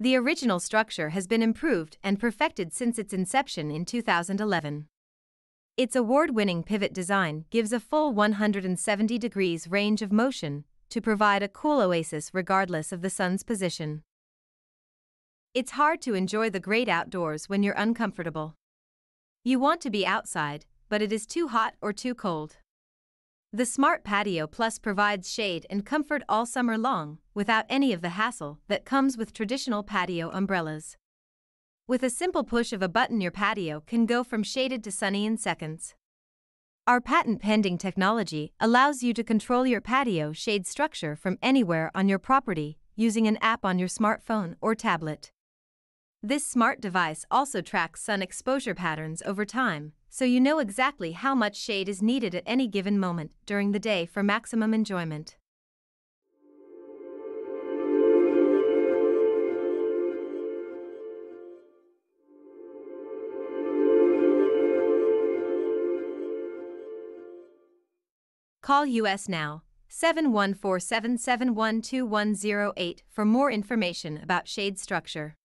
The original structure has been improved and perfected since its inception in 2011. Its award winning pivot design gives a full 170 degrees range of motion to provide a cool oasis regardless of the sun's position. It's hard to enjoy the great outdoors when you're uncomfortable. You want to be outside, but it is too hot or too cold. The Smart Patio Plus provides shade and comfort all summer long without any of the hassle that comes with traditional patio umbrellas. With a simple push of a button, your patio can go from shaded to sunny in seconds. Our patent pending technology allows you to control your patio shade structure from anywhere on your property using an app on your smartphone or tablet. This smart device also tracks sun exposure patterns over time so you know exactly how much shade is needed at any given moment during the day for maximum enjoyment. Call US now 714 for more information about shade structure.